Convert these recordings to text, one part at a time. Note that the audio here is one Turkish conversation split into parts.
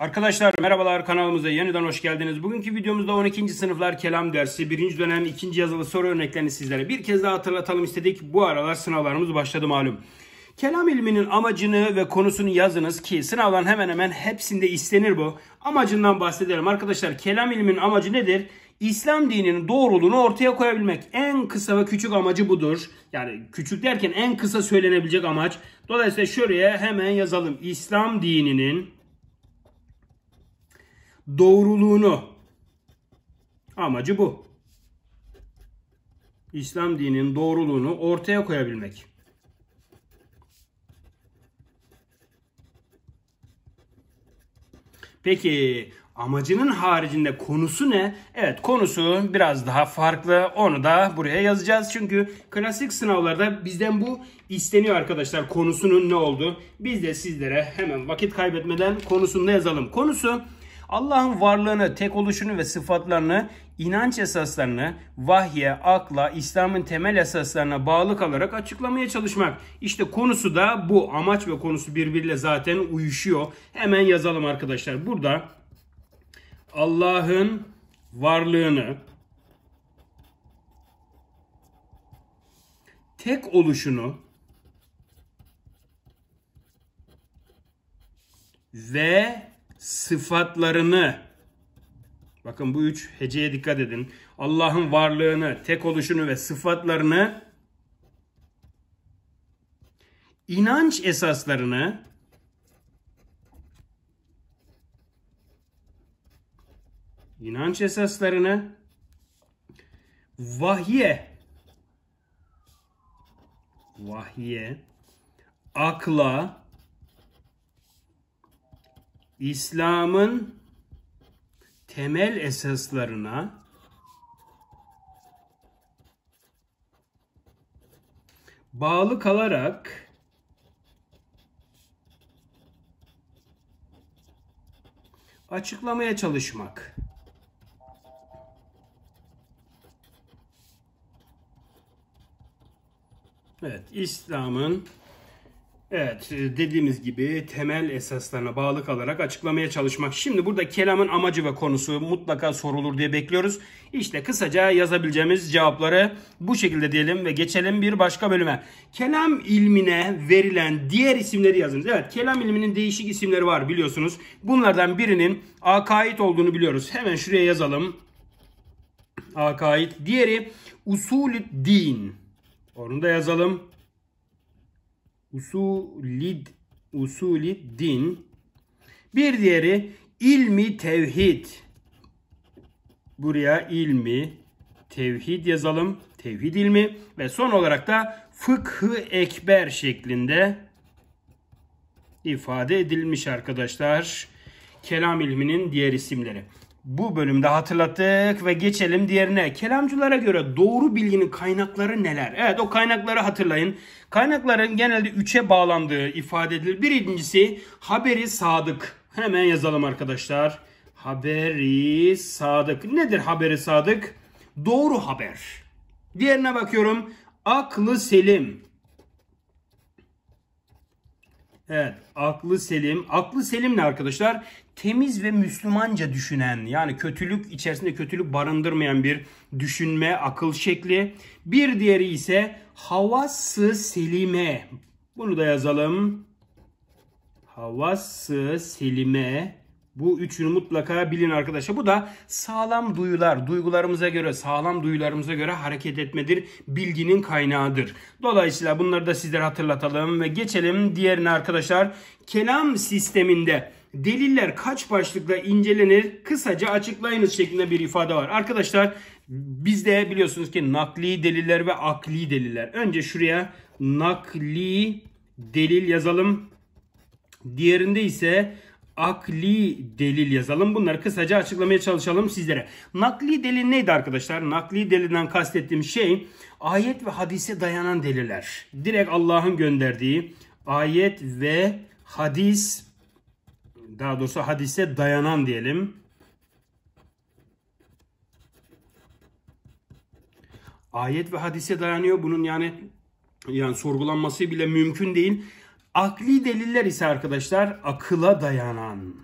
Arkadaşlar merhabalar kanalımıza yeniden hoş geldiniz. Bugünkü videomuzda 12. sınıflar kelam dersi 1. dönem 2. yazılı soru örneklerini sizlere bir kez daha hatırlatalım istedik. Bu aralar sınavlarımız başladı malum. Kelam ilminin amacını ve konusunu yazınız ki sınavların hemen hemen hepsinde istenir bu. Amacından bahsedelim arkadaşlar. Kelam ilminin amacı nedir? İslam dininin doğruluğunu ortaya koyabilmek. En kısa ve küçük amacı budur. Yani küçük derken en kısa söylenebilecek amaç. Dolayısıyla şuraya hemen yazalım. İslam dininin doğruluğunu. Amacı bu. İslam dininin doğruluğunu ortaya koyabilmek. Peki amacının haricinde konusu ne? Evet konusu biraz daha farklı. Onu da buraya yazacağız. Çünkü klasik sınavlarda bizden bu isteniyor arkadaşlar. Konusunun ne oldu? Biz de sizlere hemen vakit kaybetmeden konusunu yazalım. Konusu Allah'ın varlığını, tek oluşunu ve sıfatlarını, inanç esaslarını, vahye, akla, İslam'ın temel esaslarına bağlı kalarak açıklamaya çalışmak. İşte konusu da bu. Amaç ve konusu birbiriyle zaten uyuşuyor. Hemen yazalım arkadaşlar. Burada Allah'ın varlığını, tek oluşunu ve sıfatlarını bakın bu üç heceye dikkat edin. Allah'ın varlığını, tek oluşunu ve sıfatlarını inanç esaslarını inanç esaslarını vahye vahye akla İslam'ın temel esaslarına bağlı kalarak açıklamaya çalışmak. Evet, İslam'ın Evet e, dediğimiz gibi temel esaslarına bağlı kalarak açıklamaya çalışmak. Şimdi burada kelamın amacı ve konusu mutlaka sorulur diye bekliyoruz. İşte kısaca yazabileceğimiz cevapları bu şekilde diyelim ve geçelim bir başka bölüme. Kelam ilmine verilen diğer isimleri yazınız. Evet kelam ilminin değişik isimleri var biliyorsunuz. Bunlardan birinin akait olduğunu biliyoruz. Hemen şuraya yazalım. akait. Diğeri usulü din. Onu da yazalım usulid, usulid din. Bir diğeri ilmi tevhid. Buraya ilmi tevhid yazalım. Tevhid ilmi ve son olarak da fıkhı ekber şeklinde ifade edilmiş arkadaşlar. Kelam ilminin diğer isimleri bu bölümde hatırlattık ve geçelim diğerine. Kelamcılara göre doğru bilginin kaynakları neler? Evet o kaynakları hatırlayın. Kaynakların genelde üçe bağlandığı ifade edilir. Birincisi haberi sadık. Hemen yazalım arkadaşlar. Haberi sadık. Nedir haberi sadık? Doğru haber. Diğerine bakıyorum. Aklı selim. Evet, aklı selim. Aklı selim ne arkadaşlar? Temiz ve Müslümanca düşünen, yani kötülük içerisinde kötülük barındırmayan bir düşünme, akıl şekli. Bir diğeri ise havası selime. Bunu da yazalım. Havası selime bu üçünü mutlaka bilin arkadaşlar. Bu da sağlam duyular, duygularımıza göre, sağlam duyularımıza göre hareket etmedir. Bilginin kaynağıdır. Dolayısıyla bunları da sizlere hatırlatalım ve geçelim diğerine arkadaşlar. Kelam sisteminde deliller kaç başlıkla incelenir kısaca açıklayınız şeklinde bir ifade var. Arkadaşlar bizde biliyorsunuz ki nakli deliller ve akli deliller. Önce şuraya nakli delil yazalım. Diğerinde ise akli delil yazalım. Bunları kısaca açıklamaya çalışalım sizlere. Nakli delil neydi arkadaşlar? Nakli delilden kastettiğim şey ayet ve hadise dayanan deliller. Direkt Allah'ın gönderdiği ayet ve hadis daha doğrusu hadise dayanan diyelim. Ayet ve hadise dayanıyor. Bunun yani yani sorgulanması bile mümkün değil. Akli deliller ise arkadaşlar akıla dayanan,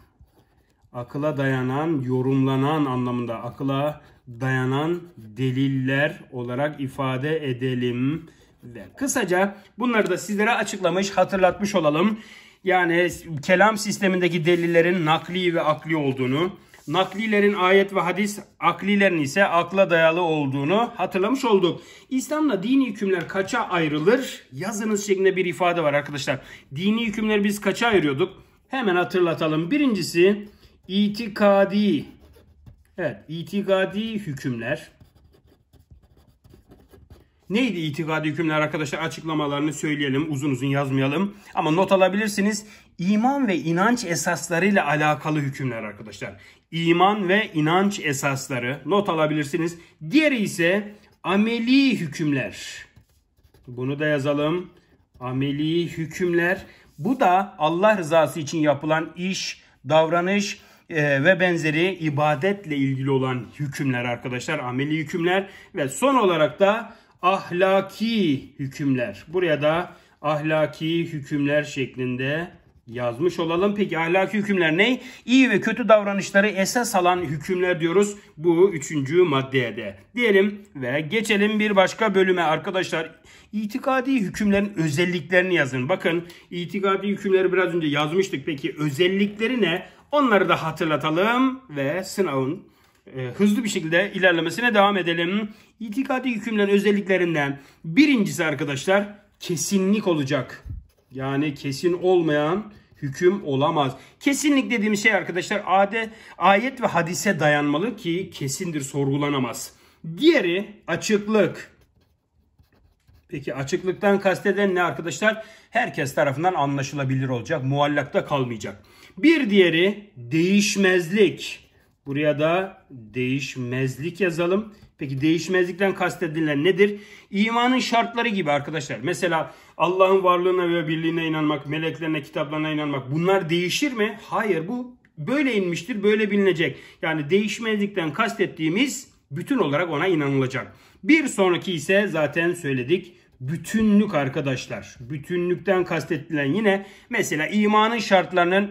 akıla dayanan, yorumlanan anlamında akıla dayanan deliller olarak ifade edelim. Ve kısaca bunları da sizlere açıklamış, hatırlatmış olalım. Yani kelam sistemindeki delillerin nakli ve akli olduğunu, naklilerin ayet ve hadis, aklilerin ise akla dayalı olduğunu hatırlamış olduk. İslam'da dini hükümler kaça ayrılır? Yazınız şeklinde bir ifade var arkadaşlar. Dini hükümleri biz kaça ayırıyorduk? Hemen hatırlatalım. Birincisi itikadi. Evet, itikadi hükümler. Neydi itikadi hükümler arkadaşlar açıklamalarını söyleyelim uzun uzun yazmayalım ama not alabilirsiniz. İman ve inanç esaslarıyla alakalı hükümler arkadaşlar. İman ve inanç esasları not alabilirsiniz. Diğeri ise ameli hükümler. Bunu da yazalım. Ameli hükümler. Bu da Allah rızası için yapılan iş, davranış e, ve benzeri ibadetle ilgili olan hükümler arkadaşlar. Ameli hükümler ve son olarak da ahlaki hükümler. Buraya da ahlaki hükümler şeklinde Yazmış olalım. Peki ahlaki hükümler ne? İyi ve kötü davranışları esas alan hükümler diyoruz. Bu üçüncü maddeye de. Diyelim ve geçelim bir başka bölüme arkadaşlar. İtikadi hükümlerin özelliklerini yazın. Bakın itikadi hükümleri biraz önce yazmıştık. Peki özellikleri ne? Onları da hatırlatalım ve sınavın e, hızlı bir şekilde ilerlemesine devam edelim. İtikadi hükümlerin özelliklerinden birincisi arkadaşlar kesinlik olacak. Yani kesin olmayan hüküm olamaz. Kesinlik dediğim şey arkadaşlar ade, ayet ve hadise dayanmalı ki kesindir sorgulanamaz. Diğeri açıklık. Peki açıklıktan kasteden ne arkadaşlar? Herkes tarafından anlaşılabilir olacak. Muallakta kalmayacak. Bir diğeri değişmezlik. Buraya da değişmezlik yazalım. Peki değişmezlikten kastedilen nedir? İmanın şartları gibi arkadaşlar. Mesela Allah'ın varlığına ve birliğine inanmak, meleklerine, kitaplarına inanmak bunlar değişir mi? Hayır bu böyle inmiştir, böyle bilinecek. Yani değişmezlikten kastettiğimiz bütün olarak ona inanılacak. Bir sonraki ise zaten söyledik bütünlük arkadaşlar. Bütünlükten kastedilen yine mesela imanın şartlarının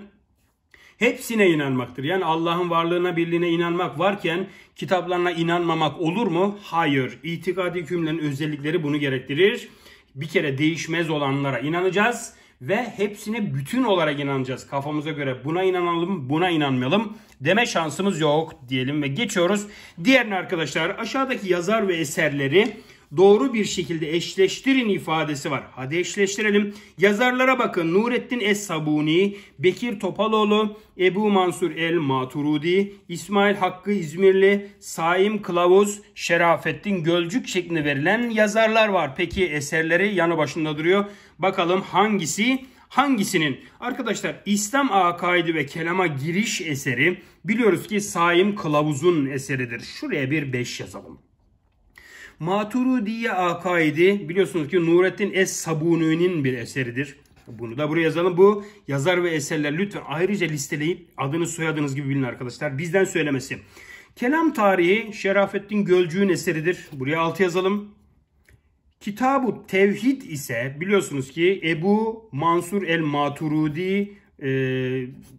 hepsine inanmaktır. Yani Allah'ın varlığına birliğine inanmak varken kitaplarına inanmamak olur mu? Hayır. İtikadi cümlenin özellikleri bunu gerektirir. Bir kere değişmez olanlara inanacağız ve hepsine bütün olarak inanacağız. Kafamıza göre buna inanalım, buna inanmayalım deme şansımız yok diyelim ve geçiyoruz. Diğerini arkadaşlar aşağıdaki yazar ve eserleri doğru bir şekilde eşleştirin ifadesi var. Hadi eşleştirelim. Yazarlara bakın. Nurettin Es-Sabuni, Bekir Topaloğlu, Ebu Mansur El-Maturudi, İsmail Hakkı İzmirli, Saim Kılavuz, Şerafettin Gölcük şeklinde verilen yazarlar var. Peki eserleri yanı başında duruyor. Bakalım hangisi hangisinin? Arkadaşlar İslam akaidi ve kelama giriş eseri biliyoruz ki Saim Kılavuz'un eseridir. Şuraya bir 5 yazalım. Maturidiye akaidi biliyorsunuz ki Nurettin Es Sabuni'nin bir eseridir. Bunu da buraya yazalım. Bu yazar ve eserler lütfen ayrıca listeleyip adını soyadınız gibi bilin arkadaşlar. Bizden söylemesi. Kelam tarihi Şerafettin Gölcü'nün eseridir. Buraya altı yazalım. Kitabu Tevhid ise biliyorsunuz ki Ebu Mansur el Maturudi e,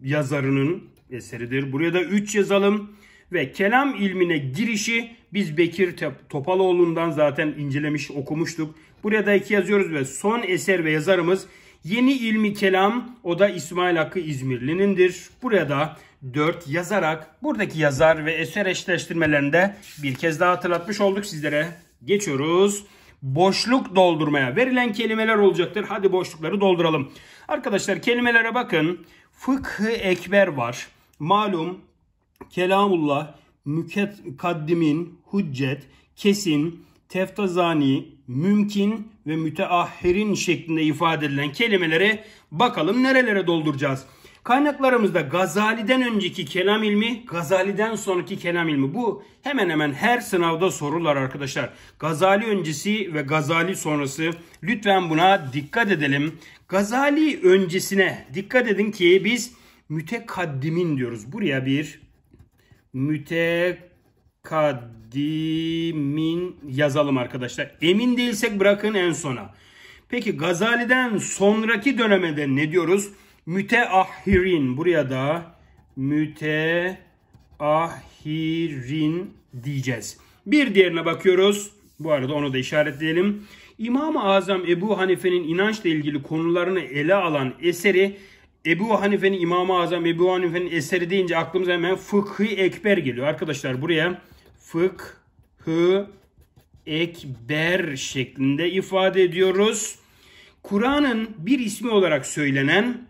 yazarının eseridir. Buraya da 3 yazalım. Ve kelam ilmine girişi biz Bekir Topaloğlu'ndan zaten incelemiş okumuştuk. Buraya da iki yazıyoruz ve son eser ve yazarımız Yeni ilmi kelam o da İsmail Hakkı İzmirli'nindir. Buraya da 4 yazarak buradaki yazar ve eser eşleştirmelerinde bir kez daha hatırlatmış olduk sizlere. Geçiyoruz. Boşluk doldurmaya verilen kelimeler olacaktır. Hadi boşlukları dolduralım. Arkadaşlar kelimelere bakın. Fıkhı ekber var. Malum kelamullah Mükeddimin, hüccet, kesin, teftazani, mümkün ve müteahhirin şeklinde ifade edilen kelimelere bakalım nerelere dolduracağız. Kaynaklarımızda Gazali'den önceki kelam ilmi, Gazali'den sonraki kelam ilmi. Bu hemen hemen her sınavda sorular arkadaşlar. Gazali öncesi ve Gazali sonrası. Lütfen buna dikkat edelim. Gazali öncesine dikkat edin ki biz mütekaddimin diyoruz. Buraya bir mütekaddimin yazalım arkadaşlar. Emin değilsek bırakın en sona. Peki Gazali'den sonraki dönemede ne diyoruz? Müteahhirin buraya da müteahhirin diyeceğiz. Bir diğerine bakıyoruz. Bu arada onu da işaretleyelim. İmam-ı Azam Ebu Hanife'nin inançla ilgili konularını ele alan eseri Ebu Hanife'nin İmam-ı Azam, Ebu Hanife'nin eseri deyince aklımıza hemen Fıkhı Ekber geliyor. Arkadaşlar buraya Fıkhı Ekber şeklinde ifade ediyoruz. Kur'an'ın bir ismi olarak söylenen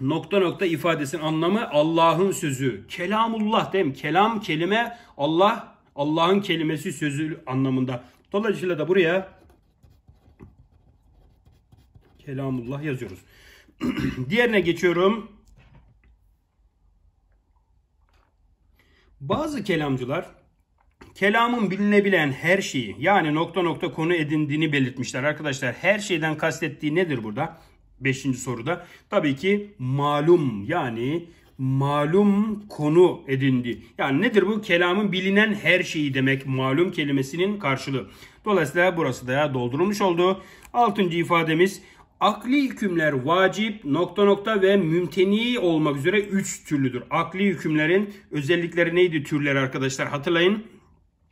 nokta nokta ifadesinin anlamı Allah'ın sözü. Kelamullah değil mi? Kelam, kelime, Allah, Allah'ın kelimesi sözü anlamında. Dolayısıyla da buraya Kelamullah yazıyoruz. Diğerine geçiyorum. Bazı kelamcılar kelamın bilinebilen her şeyi yani nokta nokta konu edindiğini belirtmişler. Arkadaşlar her şeyden kastettiği nedir burada? Beşinci soruda. Tabii ki malum yani malum konu edindi. Yani nedir bu? Kelamın bilinen her şeyi demek malum kelimesinin karşılığı. Dolayısıyla burası da doldurulmuş oldu. Altıncı ifademiz Akli hükümler vacip, nokta nokta ve mümteni olmak üzere 3 türlüdür. Akli hükümlerin özellikleri neydi türleri arkadaşlar hatırlayın.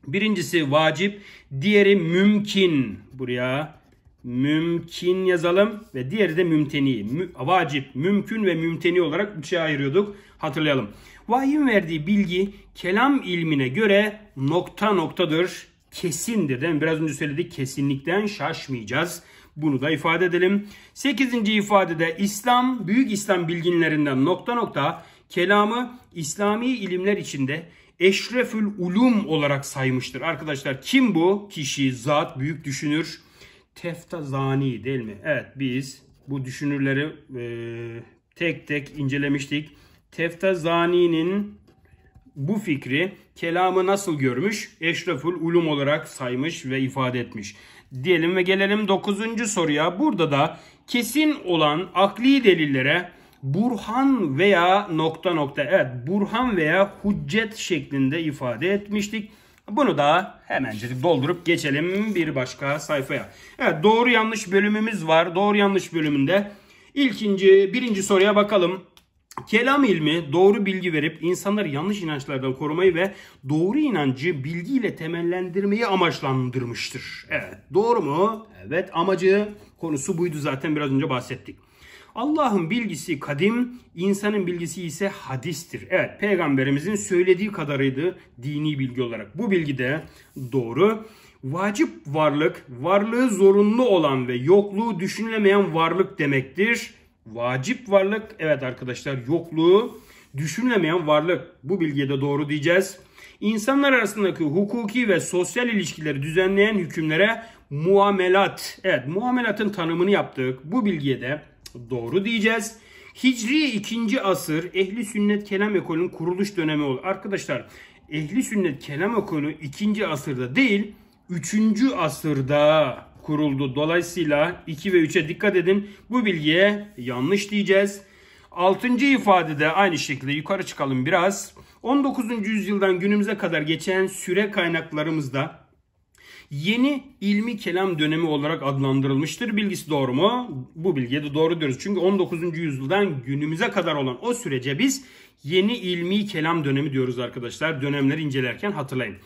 Birincisi vacip, diğeri mümkün. Buraya mümkün yazalım ve diğeri de mümteni. Mü, vacip, mümkün ve mümteni olarak üçe şey ayırıyorduk. Hatırlayalım. Vahyin verdiği bilgi kelam ilmine göre nokta noktadır. Kesindir. Değil mi? Biraz önce söyledik kesinlikten şaşmayacağız. Bunu da ifade edelim. 8. ifadede İslam, büyük İslam bilginlerinden nokta nokta kelamı İslami ilimler içinde eşrefül ulum olarak saymıştır. Arkadaşlar kim bu? Kişi, zat, büyük düşünür. Teftazani değil mi? Evet biz bu düşünürleri e, tek tek incelemiştik. Teftazani'nin bu fikri kelamı nasıl görmüş? Eşrefül ulum olarak saymış ve ifade etmiş diyelim ve gelelim 9. soruya. Burada da kesin olan akli delillere burhan veya nokta nokta evet burhan veya hüccet şeklinde ifade etmiştik. Bunu da hemencecik doldurup geçelim bir başka sayfaya. Evet doğru yanlış bölümümüz var. Doğru yanlış bölümünde ilkinci birinci soruya bakalım. Kelam ilmi doğru bilgi verip insanları yanlış inançlardan korumayı ve doğru inancı bilgiyle temellendirmeyi amaçlandırmıştır. Evet doğru mu? Evet amacı konusu buydu zaten biraz önce bahsettik. Allah'ın bilgisi kadim, insanın bilgisi ise hadistir. Evet, peygamberimizin söylediği kadarıydı dini bilgi olarak. Bu bilgi de doğru. Vacip varlık, varlığı zorunlu olan ve yokluğu düşünülemeyen varlık demektir. Vacip varlık evet arkadaşlar yokluğu düşünülemeyen varlık. Bu bilgiye de doğru diyeceğiz. İnsanlar arasındaki hukuki ve sosyal ilişkileri düzenleyen hükümlere muamelat. Evet muamelatın tanımını yaptık. Bu bilgiye de doğru diyeceğiz. Hicri 2. asır ehli sünnet kelam ekolünün kuruluş dönemi oldu. Arkadaşlar ehli sünnet kelam ekolü 2. asırda değil 3. asırda kuruldu. Dolayısıyla 2 ve 3'e dikkat edin. Bu bilgiye yanlış diyeceğiz. 6. ifadede aynı şekilde yukarı çıkalım biraz. 19. yüzyıldan günümüze kadar geçen süre kaynaklarımızda yeni ilmi kelam dönemi olarak adlandırılmıştır. Bilgisi doğru mu? Bu bilgiye de doğru diyoruz. Çünkü 19. yüzyıldan günümüze kadar olan o sürece biz yeni ilmi kelam dönemi diyoruz arkadaşlar. Dönemleri incelerken hatırlayın.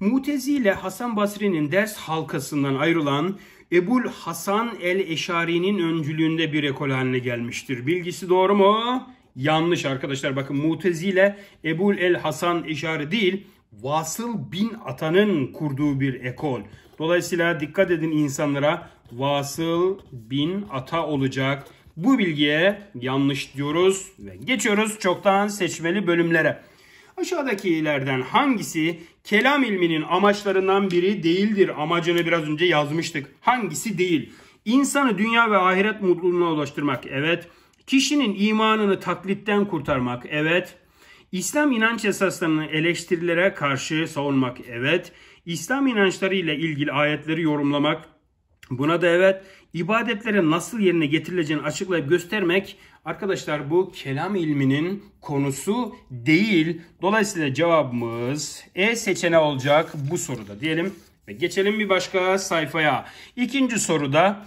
Mutezile Hasan Basri'nin ders halkasından ayrılan Ebul Hasan el-Eşari'nin öncülüğünde bir ekol haline gelmiştir. Bilgisi doğru mu? Yanlış arkadaşlar. Bakın Mutezile Ebul el Hasan Eşari değil Vasıl bin Atan'ın kurduğu bir ekol. Dolayısıyla dikkat edin insanlara Vasıl bin Ata olacak. Bu bilgiye yanlış diyoruz ve geçiyoruz çoktan seçmeli bölümlere. Aşağıdakilerden hangisi Kelam ilminin amaçlarından biri değildir. Amacını biraz önce yazmıştık. Hangisi değil? İnsanı dünya ve ahiret mutluluğuna ulaştırmak. Evet. Kişinin imanını taklitten kurtarmak. Evet. İslam inanç esaslarını eleştirilere karşı savunmak. Evet. İslam inançları ile ilgili ayetleri yorumlamak. Buna da evet ibadetlerin nasıl yerine getirileceğini açıklayıp göstermek arkadaşlar bu kelam ilminin konusu değil. Dolayısıyla cevabımız E seçeneği olacak bu soruda diyelim ve geçelim bir başka sayfaya. İkinci soruda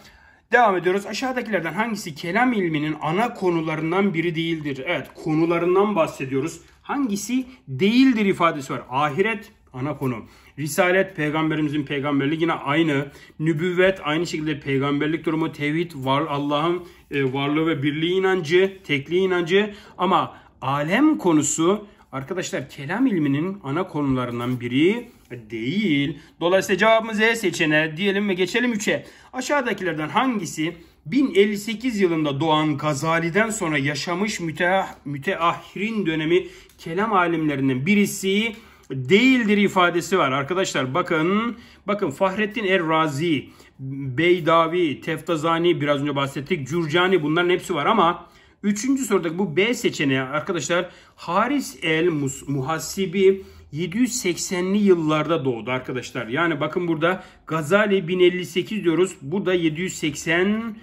Devam ediyoruz. Aşağıdakilerden hangisi kelam ilminin ana konularından biri değildir? Evet konularından bahsediyoruz. Hangisi değildir ifadesi var. Ahiret ana konu. Risalet peygamberimizin peygamberliği yine aynı. Nübüvvet aynı şekilde peygamberlik durumu, tevhid, var Allah'ın e, varlığı ve birliği inancı, tekliği inancı ama alem konusu arkadaşlar kelam ilminin ana konularından biri değil. Dolayısıyla cevabımız E seçeneği diyelim ve geçelim 3'e. Aşağıdakilerden hangisi 1058 yılında doğan Gazali'den sonra yaşamış müteah, müteahhirin dönemi kelam alimlerinden birisi değildir ifadesi var. Arkadaşlar bakın bakın Fahrettin Er Razi Beydavi, Teftazani biraz önce bahsettik. Cürcani bunların hepsi var ama üçüncü sorudaki bu B seçeneği arkadaşlar Haris el Muhasibi 780'li yıllarda doğdu arkadaşlar. Yani bakın burada Gazali 1058 diyoruz. burada 780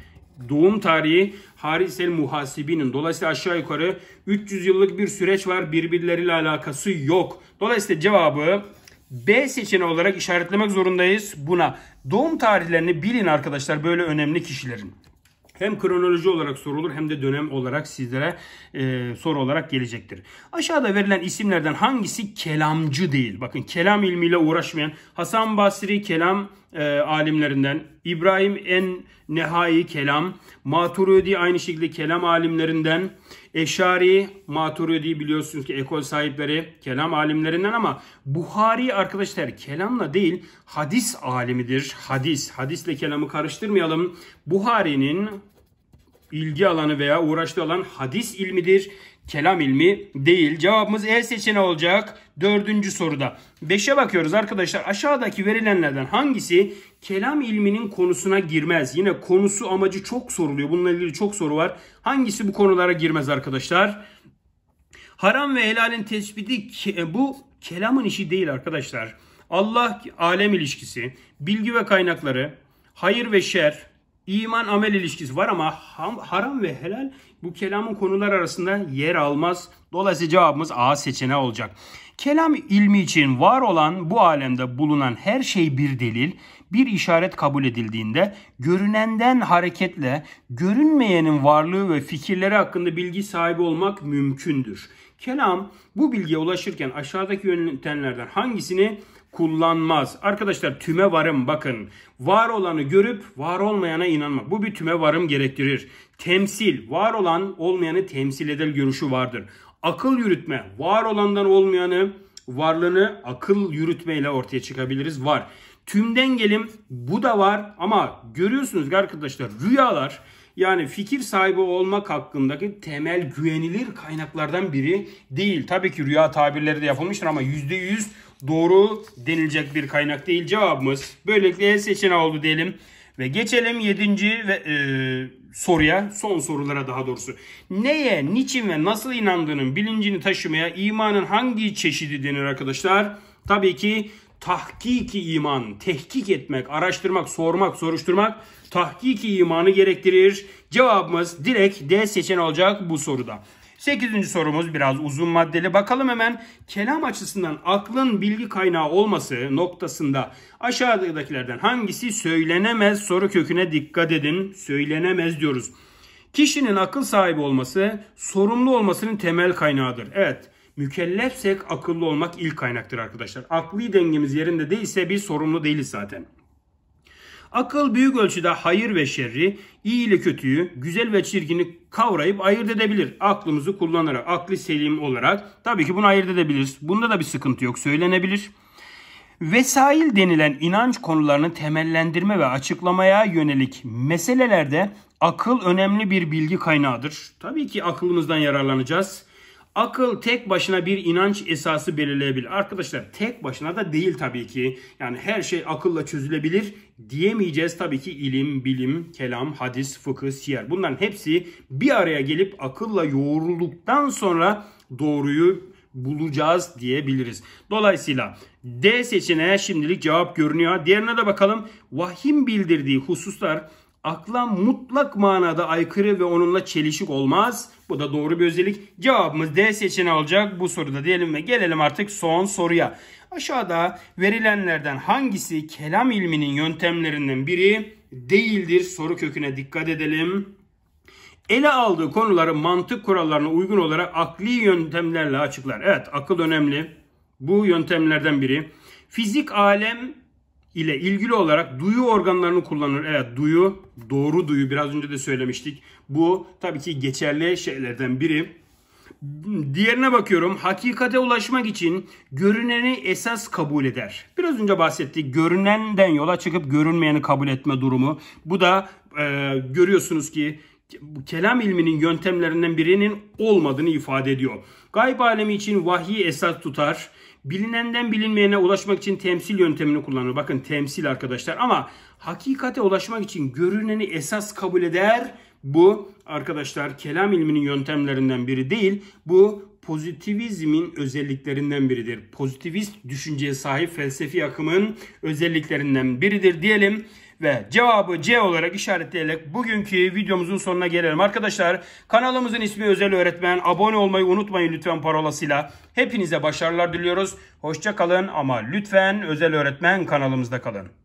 Doğum tarihi harisel el Muhasibi'nin. Dolayısıyla aşağı yukarı 300 yıllık bir süreç var. Birbirleriyle alakası yok. Dolayısıyla cevabı B seçeneği olarak işaretlemek zorundayız buna. Doğum tarihlerini bilin arkadaşlar böyle önemli kişilerin. Hem kronoloji olarak sorulur hem de dönem olarak sizlere e, soru olarak gelecektir. Aşağıda verilen isimlerden hangisi kelamcı değil? Bakın kelam ilmiyle uğraşmayan Hasan Basri kelam e, alimlerinden İbrahim en nehai kelam. Maturidi aynı şekilde kelam alimlerinden. Eşari, Maturidi biliyorsunuz ki ekol sahipleri kelam alimlerinden ama Buhari arkadaşlar kelamla değil hadis alimidir. Hadis, hadisle kelamı karıştırmayalım. Buhari'nin ilgi alanı veya uğraştığı alan hadis ilmidir kelam ilmi değil. Cevabımız E seçeneği olacak. Dördüncü soruda. Beşe bakıyoruz arkadaşlar. Aşağıdaki verilenlerden hangisi kelam ilminin konusuna girmez? Yine konusu amacı çok soruluyor. Bununla ilgili çok soru var. Hangisi bu konulara girmez arkadaşlar? Haram ve helalin tespiti e, bu kelamın işi değil arkadaşlar. Allah alem ilişkisi, bilgi ve kaynakları, hayır ve şer, İman amel ilişkisi var ama haram ve helal bu kelamın konular arasında yer almaz. Dolayısıyla cevabımız A seçeneği olacak. Kelam ilmi için var olan bu alemde bulunan her şey bir delil, bir işaret kabul edildiğinde görünenden hareketle görünmeyenin varlığı ve fikirleri hakkında bilgi sahibi olmak mümkündür. Kelam bu bilgiye ulaşırken aşağıdaki yöntemlerden hangisini kullanmaz. Arkadaşlar tüme varım bakın. Var olanı görüp var olmayana inanmak. Bu bir tüme varım gerektirir. Temsil, var olan olmayanı temsil eden görüşü vardır. Akıl yürütme, var olandan olmayanı, varlığını akıl yürütmeyle ortaya çıkabiliriz. Var. Tümden gelim bu da var ama görüyorsunuz ki arkadaşlar rüyalar yani fikir sahibi olmak hakkındaki temel güvenilir kaynaklardan biri değil. Tabii ki rüya tabirleri de yapılmıştır ama %100 doğru denilecek bir kaynak değil. Cevabımız böylelikle seçeneği oldu diyelim. Ve geçelim 7. ve e, soruya, son sorulara daha doğrusu. Neye, niçin ve nasıl inandığının bilincini taşımaya imanın hangi çeşidi denir arkadaşlar? Tabii ki tahkiki iman, tehkik etmek, araştırmak, sormak, soruşturmak tahkiki imanı gerektirir. Cevabımız direkt D seçeneği olacak bu soruda. Sekizinci sorumuz biraz uzun maddeli. Bakalım hemen kelam açısından aklın bilgi kaynağı olması noktasında aşağıdakilerden hangisi söylenemez soru köküne dikkat edin. Söylenemez diyoruz. Kişinin akıl sahibi olması sorumlu olmasının temel kaynağıdır. Evet mükellefsek akıllı olmak ilk kaynaktır arkadaşlar. Akli dengemiz yerinde değilse bir sorumlu değiliz zaten. Akıl büyük ölçüde hayır ve şerri, iyi ile kötüyü, güzel ve çirkini kavrayıp ayırt edebilir. Aklımızı kullanarak, aklı selim olarak tabii ki bunu ayırt edebiliriz. Bunda da bir sıkıntı yok, söylenebilir. Vesail denilen inanç konularını temellendirme ve açıklamaya yönelik meselelerde akıl önemli bir bilgi kaynağıdır. Tabii ki aklımızdan yararlanacağız. Akıl tek başına bir inanç esası belirleyebilir. Arkadaşlar tek başına da değil tabii ki. Yani her şey akılla çözülebilir diyemeyeceğiz. Tabii ki ilim, bilim, kelam, hadis, fıkıh, siyer bunların hepsi bir araya gelip akılla yoğrulduktan sonra doğruyu bulacağız diyebiliriz. Dolayısıyla D seçeneğe şimdilik cevap görünüyor. Diğerine de bakalım. Vahim bildirdiği hususlar akla mutlak manada aykırı ve onunla çelişik olmaz. Bu da doğru bir özellik. Cevabımız D seçeneği olacak bu soruda diyelim ve gelelim artık son soruya. Aşağıda verilenlerden hangisi kelam ilminin yöntemlerinden biri değildir? Soru köküne dikkat edelim. Ele aldığı konuları mantık kurallarına uygun olarak akli yöntemlerle açıklar. Evet akıl önemli. Bu yöntemlerden biri. Fizik alem ile ilgili olarak duyu organlarını kullanır. Evet duyu, doğru duyu biraz önce de söylemiştik. Bu tabii ki geçerli şeylerden biri. Diğerine bakıyorum. Hakikate ulaşmak için görüneni esas kabul eder. Biraz önce bahsettik. Görünenden yola çıkıp görünmeyeni kabul etme durumu. Bu da e, görüyorsunuz ki bu kelam ilminin yöntemlerinden birinin olmadığını ifade ediyor. Gayb alemi için vahiy esas tutar. Bilinenden bilinmeyene ulaşmak için temsil yöntemini kullanır. Bakın temsil arkadaşlar ama hakikate ulaşmak için görüneni esas kabul eder. Bu arkadaşlar kelam ilminin yöntemlerinden biri değil. Bu pozitivizmin özelliklerinden biridir. Pozitivist düşünceye sahip felsefi akımın özelliklerinden biridir diyelim ve cevabı C olarak işaretleyerek bugünkü videomuzun sonuna gelelim. Arkadaşlar kanalımızın ismi Özel Öğretmen. Abone olmayı unutmayın lütfen parolasıyla. Hepinize başarılar diliyoruz. hoşçakalın ama lütfen Özel Öğretmen kanalımızda kalın.